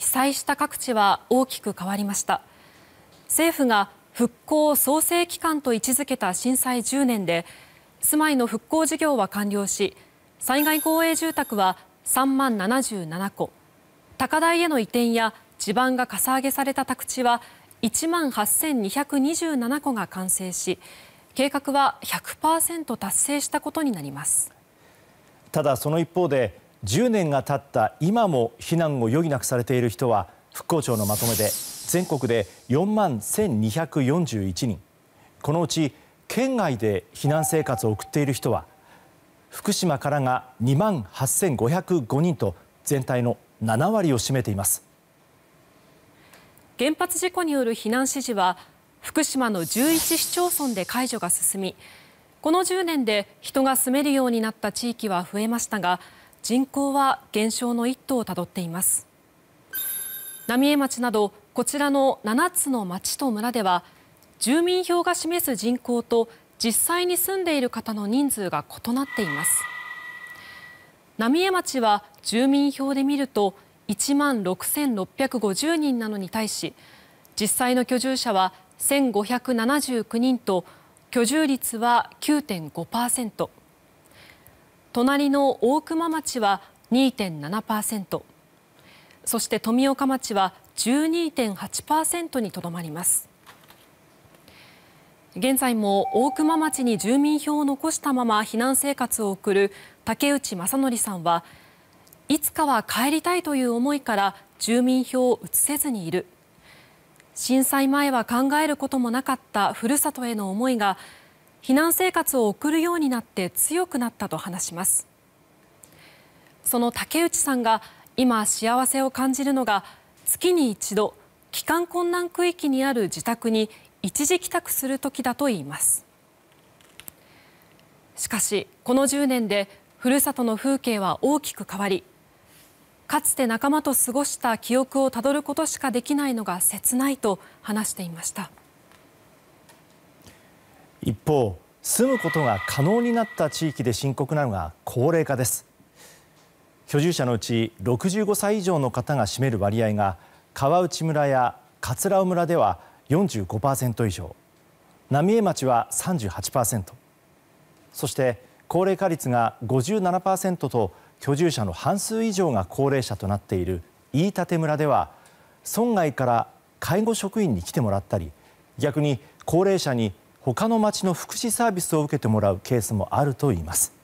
被災した各地は大きく変わりました政府が復興創生期間と位置づけた震災10年で住まいの復興事業は完了し災害公営住宅は3万77戸高台への移転や地盤がかさ上げされた宅地は1万8227戸が完成し計画は100%達成したことになりますただその一方で10年が経った今も避難を余儀なくされている人は復興庁のまとめで全国で4万1241人このうち県外で避難生活を送っている人は福島からが2万8505人と全体の7割を占めています原発事故による避難指示は福島の11市町村で解除が進みこの10年で人が住めるようになった地域は増えましたが人口は減少の一途をたどっています浪江町などこちらの7つの町と村では住民票が示す人口と実際に住んでいる方の人数が異なっています浪江町は住民票で見ると1万6650人なのに対し実際の居住者は1579人と居住率は9.5%。隣の大熊町は2.7%そして富岡町は12.8%にとどまります現在も大熊町に住民票を残したまま避難生活を送る竹内正則さんはいつかは帰りたいという思いから住民票を移せずにいる震災前は考えることもなかったふるさとへの思いが避難生活を送るようになって強くなったと話しますその竹内さんが今幸せを感じるのが月に一度帰還困難区域にある自宅に一時帰宅する時だといいますしかしこの10年でふるさとの風景は大きく変わりかつて仲間と過ごした記憶をたどることしかできないのが切ないと話していました一方、住むことが可能になった地域で深刻なのが高齢化です居住者のうち65歳以上の方が占める割合が川内村や桂尾村では45％以上浪江町は38％そして高齢化率が57％と居住者の半数以上が高齢者となっている飯舘村では村外から介護職員に来てもらったり逆に高齢者に他の町の福祉サービスを受けてもらうケースもあるといいます。